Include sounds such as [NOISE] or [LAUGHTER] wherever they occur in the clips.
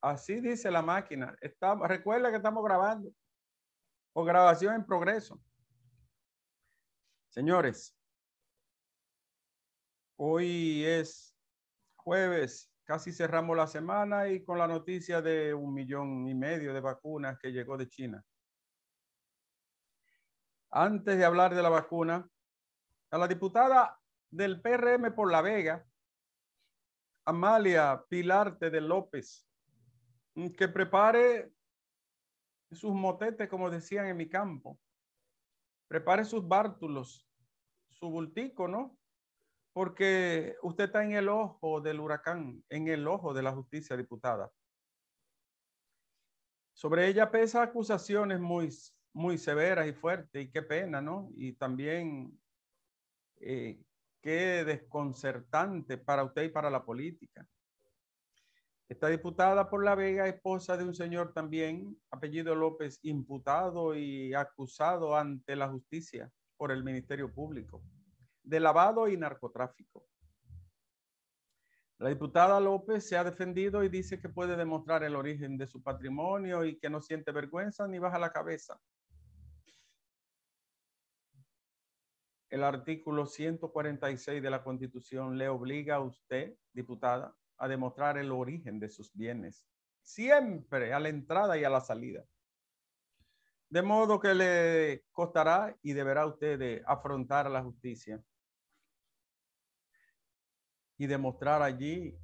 Así dice la máquina. recuerda que estamos grabando o grabación en progreso. Señores, hoy es jueves, casi cerramos la semana y con la noticia de un millón y medio de vacunas que llegó de China. Antes de hablar de la vacuna, a la diputada del PRM por La Vega, Amalia Pilarte de López, Mm, que prepare sus motetes, como decían en mi campo, prepare sus bártulos, su bultico, ¿no? Porque usted está en el ojo del huracán, en el ojo de la justicia diputada. Sobre ella pesa acusaciones muy, muy severas y fuertes, y qué pena, ¿no? Y también eh, qué desconcertante para usted y para la política. Esta diputada por La Vega, esposa de un señor también, apellido López, imputado y acusado ante la justicia por el Ministerio Público de lavado y narcotráfico. La diputada López se ha defendido y dice que puede demostrar el origen de su patrimonio y que no siente vergüenza ni baja la cabeza. El artículo 146 de la Constitución le obliga a usted, diputada, a demostrar el origen de sus bienes, siempre a la entrada y a la salida. De modo que le costará y deberá usted de afrontar la justicia y demostrar allí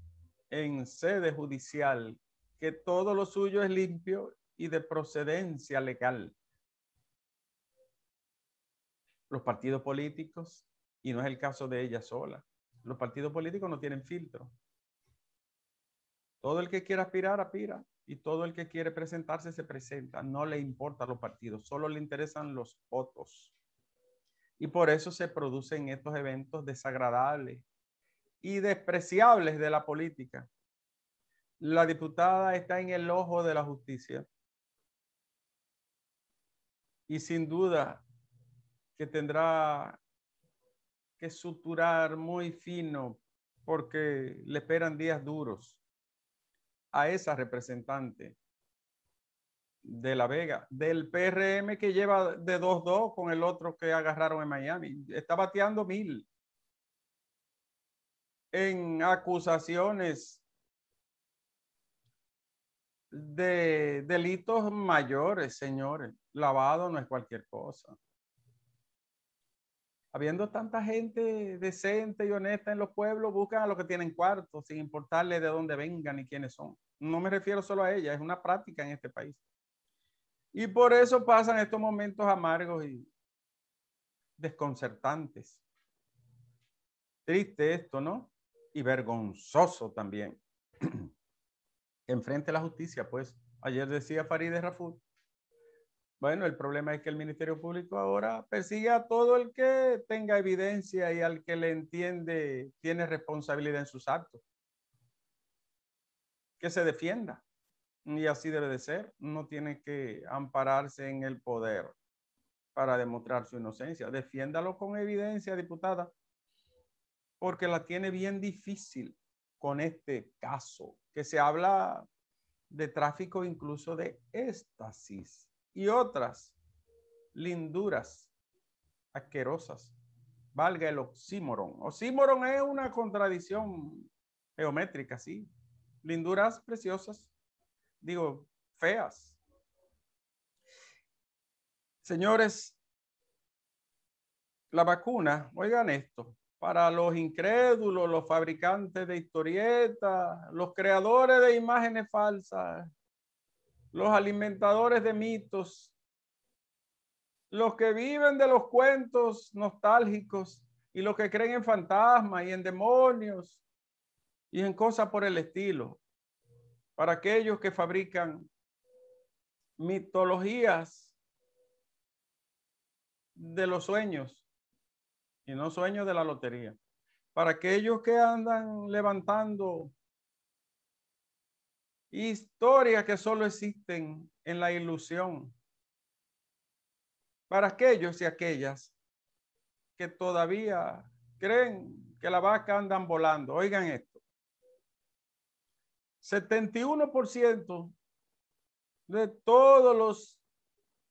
en sede judicial que todo lo suyo es limpio y de procedencia legal. Los partidos políticos, y no es el caso de ella sola, los partidos políticos no tienen filtro. Todo el que quiera aspirar, aspira. Y todo el que quiere presentarse, se presenta. No le importan los partidos, solo le interesan los votos. Y por eso se producen estos eventos desagradables y despreciables de la política. La diputada está en el ojo de la justicia. Y sin duda que tendrá que suturar muy fino porque le esperan días duros a esa representante de La Vega, del PRM que lleva de 2-2 con el otro que agarraron en Miami. Está bateando mil en acusaciones de delitos mayores, señores. Lavado no es cualquier cosa habiendo tanta gente decente y honesta en los pueblos, buscan a los que tienen cuartos, sin importarles de dónde vengan y quiénes son. No me refiero solo a ella, es una práctica en este país. Y por eso pasan estos momentos amargos y desconcertantes. Triste esto, ¿no? Y vergonzoso también. [CLEARS THROAT] Enfrente a la justicia, pues. Ayer decía Farideh Rafut bueno, el problema es que el Ministerio Público ahora persigue a todo el que tenga evidencia y al que le entiende tiene responsabilidad en sus actos. Que se defienda. Y así debe de ser. No tiene que ampararse en el poder para demostrar su inocencia. Defiéndalo con evidencia, diputada, porque la tiene bien difícil con este caso, que se habla de tráfico incluso de éstasis y otras linduras asquerosas. Valga el oxímoron. Oxímoron es una contradicción geométrica, sí. Linduras preciosas, digo, feas. Señores, la vacuna, oigan esto, para los incrédulos, los fabricantes de historietas, los creadores de imágenes falsas, los alimentadores de mitos, los que viven de los cuentos nostálgicos y los que creen en fantasmas y en demonios y en cosas por el estilo, para aquellos que fabrican mitologías de los sueños y no sueños de la lotería, para aquellos que andan levantando Historias que solo existen en la ilusión. Para aquellos y aquellas que todavía creen que la vaca andan volando. Oigan esto. 71% de todos los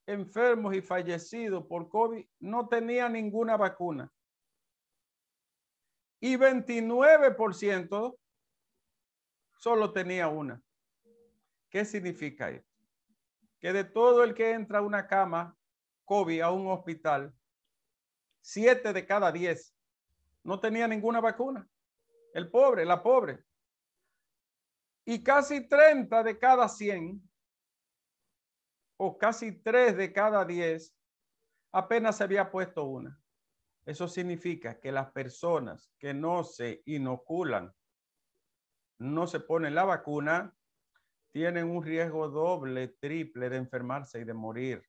enfermos y fallecidos por COVID no tenía ninguna vacuna. Y 29% solo tenía una. ¿Qué significa esto? Que de todo el que entra a una cama COVID a un hospital, siete de cada diez no tenía ninguna vacuna. El pobre, la pobre. Y casi 30 de cada 100 o casi 3 de cada 10 apenas se había puesto una. Eso significa que las personas que no se inoculan, no se ponen la vacuna, tienen un riesgo doble, triple de enfermarse y de morir.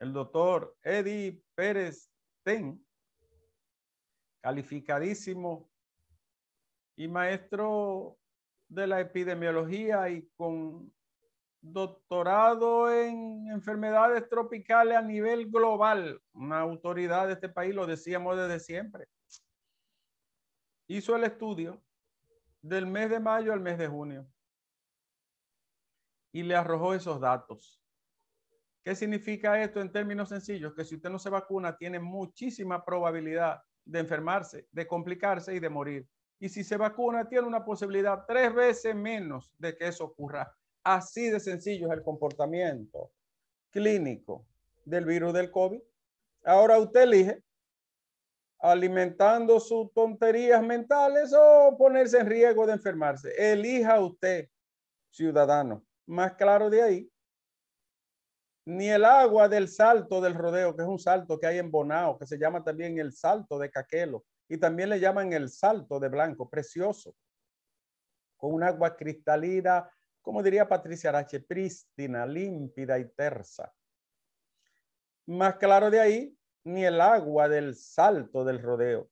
El doctor Eddie Pérez Ten, calificadísimo y maestro de la epidemiología y con doctorado en enfermedades tropicales a nivel global, una autoridad de este país, lo decíamos desde siempre, hizo el estudio del mes de mayo al mes de junio y le arrojó esos datos. ¿Qué significa esto en términos sencillos? Que si usted no se vacuna, tiene muchísima probabilidad de enfermarse, de complicarse y de morir. Y si se vacuna, tiene una posibilidad tres veces menos de que eso ocurra. Así de sencillo es el comportamiento clínico del virus del COVID. Ahora usted elige alimentando sus tonterías mentales o ponerse en riesgo de enfermarse. Elija usted, ciudadano más claro de ahí, ni el agua del salto del rodeo, que es un salto que hay en Bonao, que se llama también el salto de Caquelo, y también le llaman el salto de Blanco, precioso, con un agua cristalina, como diría Patricia Arache, prístina, límpida y tersa. Más claro de ahí, ni el agua del salto del rodeo.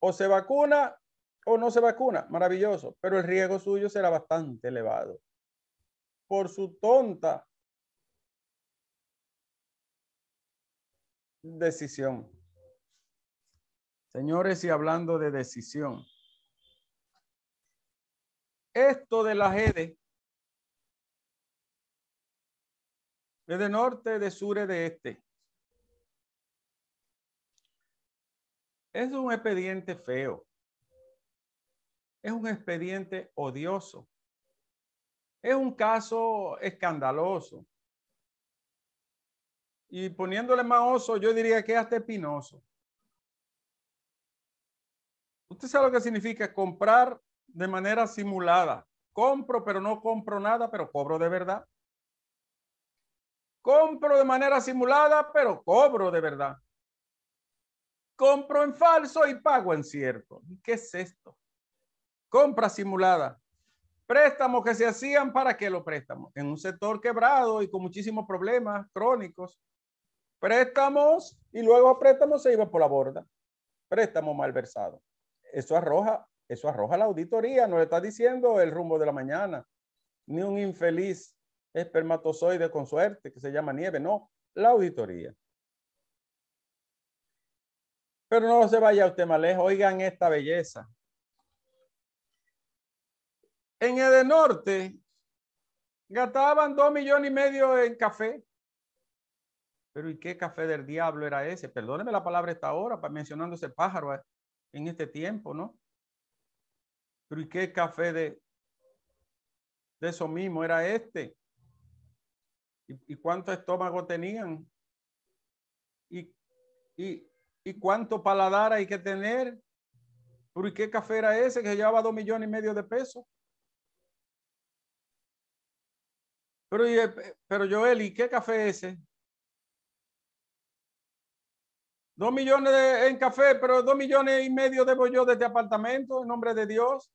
O se vacuna o no se vacuna, maravilloso, pero el riesgo suyo será bastante elevado por su tonta decisión. Señores, y hablando de decisión, esto de la GD, de norte, de sur, y de este, es un expediente feo, es un expediente odioso es un caso escandaloso. Y poniéndole más oso, yo diría que hasta espinoso. Usted sabe lo que significa comprar de manera simulada. Compro, pero no compro nada, pero cobro de verdad. Compro de manera simulada, pero cobro de verdad. Compro en falso y pago en cierto. ¿Qué es esto? Compra simulada, préstamos que se hacían para qué los préstamos en un sector quebrado y con muchísimos problemas crónicos. Préstamos y luego préstamos se iba por la borda. Préstamo malversado. Eso arroja, eso arroja la auditoría, no le está diciendo el rumbo de la mañana, ni un infeliz espermatozoide con suerte que se llama nieve, no, la auditoría. Pero no se vaya usted más lejos, oigan esta belleza. En el norte, gastaban dos millones y medio en café. Pero ¿y qué café del diablo era ese? Perdóneme la palabra esta hora, mencionando ese pájaro eh, en este tiempo, ¿no? Pero ¿y qué café de, de eso mismo era este? ¿Y, cuánto estómago tenían? ¿Y, y cuánto paladar hay que tener? ¿Pero ¿y qué café era ese que llevaba dos millones y medio de pesos? Pero, eh, pero Joel, ¿y qué café es ese? Dos millones en café, pero dos millones y medio debo yo de este apartamento, en nombre de Dios,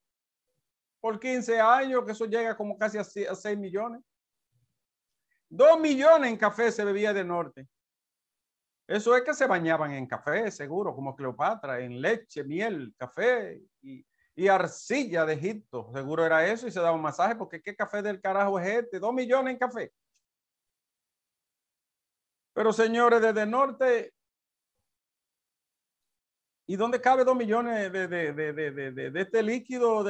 por 15 años, que eso llega como casi a 6 millones. Dos millones en café se bebía de norte. Eso es que se bañaban en café, seguro, como Cleopatra, en leche, miel, café y, y arcilla de Egipto. Seguro era eso y se daba un masaje porque qué café del carajo es este. Dos millones en café. Pero señores, desde norte, ¿y dónde cabe dos millones de, este líquido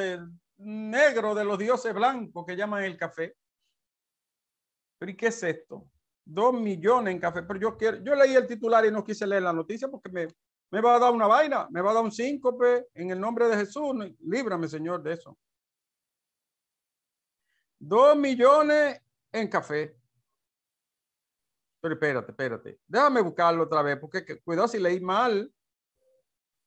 negro de los dioses blancos que llaman el café? ¿Pero y qué es esto? Dos millones en café. Pero yo quiero, yo leí el titular y no quise leer la noticia porque me, me va a dar una vaina, me va a dar un síncope en el nombre de Jesús. Líbrame, Señor, de eso. Dos millones en café. Pero espérate, espérate. Déjame buscarlo otra vez, porque cuidado si leí mal.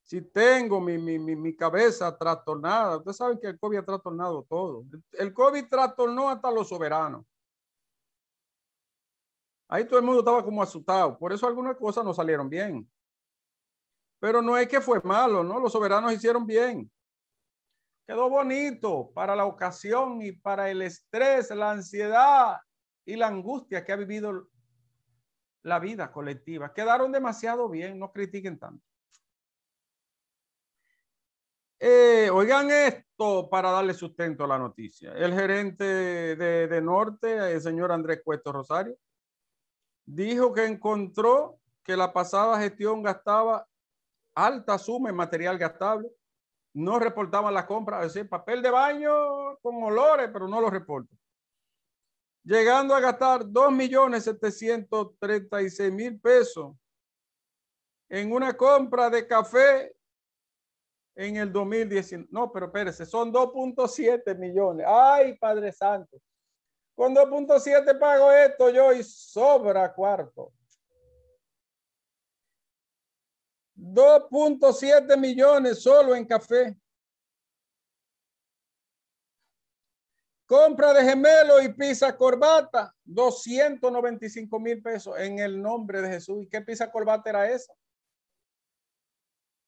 Si tengo mi, cabeza trastornada. Ustedes saben que el COVID ha trastornado todo. El COVID trastornó hasta los soberanos. Ahí todo el mundo estaba como asustado. Por eso algunas cosas no salieron bien. Pero no es que fue malo, ¿no? Los soberanos hicieron bien. Quedó bonito para la ocasión y para el estrés, la ansiedad y la angustia que ha vivido la vida colectiva. Quedaron demasiado bien, no critiquen tanto. Eh, oigan esto para darle sustento a la noticia. El gerente de, de Norte, el señor Andrés Cuesta Rosario, dijo que encontró que la pasada gestión gastaba alta suma en material gastable, no reportaban las compras, es decir, papel de baño con olores, pero no lo reportan. Llegando a gastar 2.736.000 pesos en una compra de café en el 2019. No, pero espérese, son 2.7 millones. Ay, Padre Santo. Con 2.7 pago esto yo y sobra cuarto. 2.7 millones solo en café. Compra de gemelo y pizza corbata, 295 mil pesos en el nombre de Jesús. ¿Y qué pizza corbata era esa?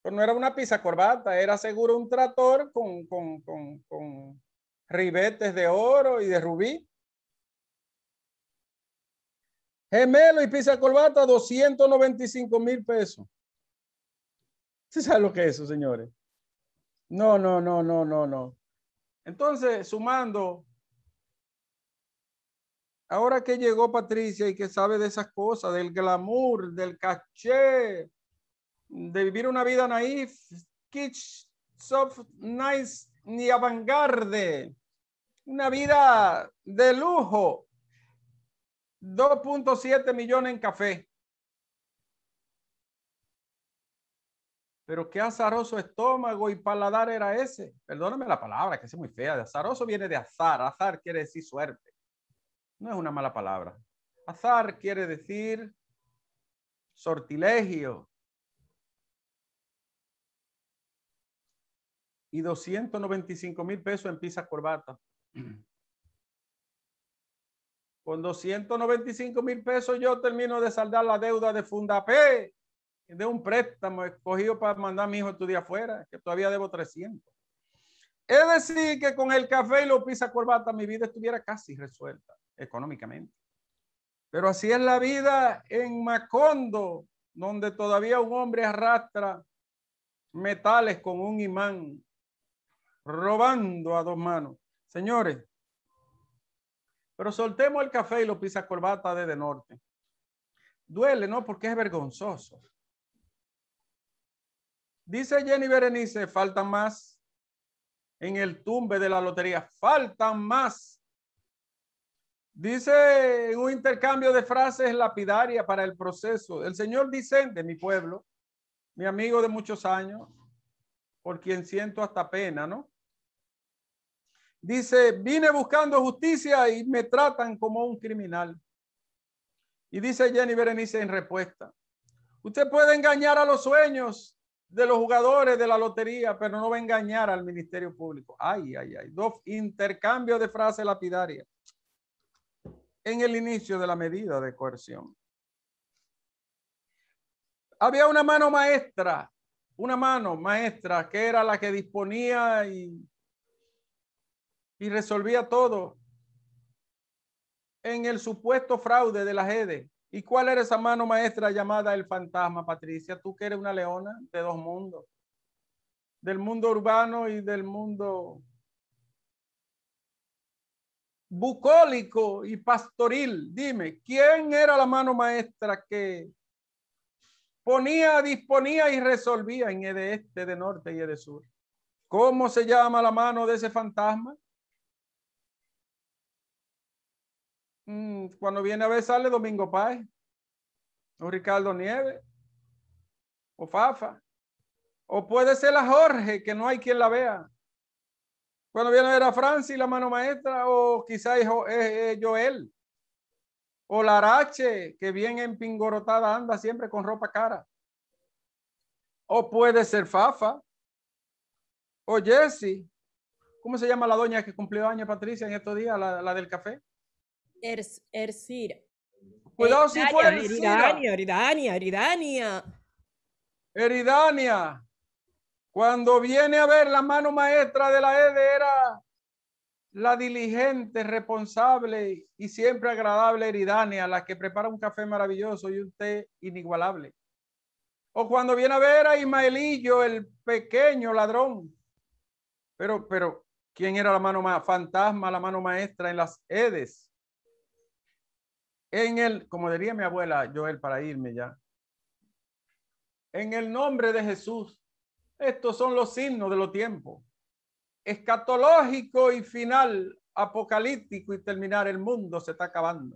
no era una pizza corbata, era seguro un trator con, con ribetes de oro y de rubí. Gemelo y pizza corbata, 295 mil pesos. ¿Se sabe lo que es eso, señores. No, no, no, no, no, no. Entonces, sumando, ahora que llegó Patricia y que sabe de esas cosas, del glamour, del caché, de vivir una vida naif, kitsch, soft, nice, ni avangarde, una vida de lujo, 2.7 millones en café. Pero qué azaroso estómago y paladar era ese. Perdóname la palabra, que es muy fea. azaroso viene de azar. Azar quiere decir suerte. No es una mala palabra. Azar quiere decir sortilegio. Y 295 mil pesos en pizza corbata. Con 295 mil pesos yo termino de saldar la deuda de Fundapé de un préstamo escogido para mandar a mi hijo a estudiar afuera, que todavía debo 300. Es decir, que con el café y los pisa corbata mi vida estuviera casi resuelta económicamente. Pero así es la vida en Macondo, donde todavía un hombre arrastra metales con un imán, robando a dos manos. Señores, pero soltemos el café y los pisa corbata desde norte. Duele, ¿no? Porque es vergonzoso. Dice Jenny Berenice, faltan más en el tumbe de la lotería, faltan más. Dice un intercambio de frases lapidaria para el proceso, el señor de mi pueblo, mi amigo de muchos años, por quien siento hasta pena, ¿no? Dice, vine buscando justicia y me tratan como un criminal. Y dice Jenny Berenice en respuesta, usted puede engañar a los sueños de los jugadores de la lotería, pero no va a engañar al Ministerio Público. Ay, ay, ay. Dos intercambios de frases lapidarias en el inicio de la medida de coerción. Había una mano maestra, una mano maestra que era la que disponía y, y resolvía todo en el supuesto fraude de la EDE. ¿Y cuál era esa mano maestra llamada el fantasma, Patricia? Tú que eres una leona de dos mundos, del mundo urbano y del mundo bucólico y pastoril. Dime, ¿quién era la mano maestra que ponía, disponía y resolvía en el de este, de norte y el de sur? ¿Cómo se llama la mano de ese fantasma? Mm, cuando viene a ver sale Domingo Paz o Ricardo Nieves, o Fafa, o puede ser la Jorge, que no hay quien la vea. Cuando viene a ver a Francis, la mano maestra, o quizás es, Joel, o Larache, que bien empingorotada anda siempre con ropa cara. O puede ser Fafa, o Jesse. ¿Cómo se llama la doña que cumplió años, Patricia, en estos días, la del café? Er-, Ersir. Cuidado pues si Eridania, Eridania, Eridania. Cuando viene a ver la mano maestra de la EDE era la diligente, responsable y siempre agradable Eridania, la que prepara un café maravilloso y un té inigualable. O cuando viene a ver a Ismaelillo, el pequeño ladrón. Pero, pero, ¿quién era la mano más fantasma, la mano maestra en las edes? En el, como diría mi abuela Joel para irme ya, en el nombre de Jesús, estos son los signos de los tiempos. Escatológico y final, apocalíptico y terminar el mundo se está acabando.